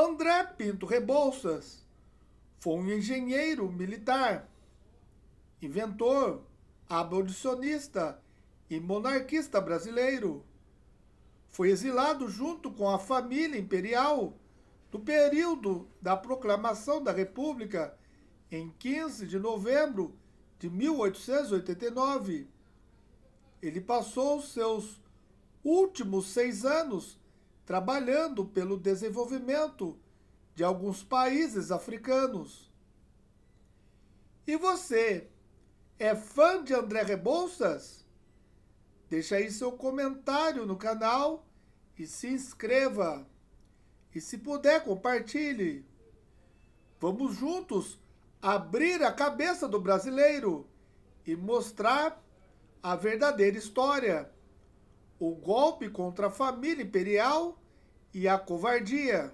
André Pinto Rebouças foi um engenheiro militar, inventor, abolicionista e monarquista brasileiro. Foi exilado junto com a família imperial no período da proclamação da República em 15 de novembro de 1889. Ele passou seus últimos seis anos trabalhando pelo desenvolvimento de alguns países africanos. E você é fã de André Rebouças? Deixe aí seu comentário no canal e se inscreva. E se puder, compartilhe. Vamos juntos abrir a cabeça do brasileiro e mostrar a verdadeira história o golpe contra a família imperial e a covardia.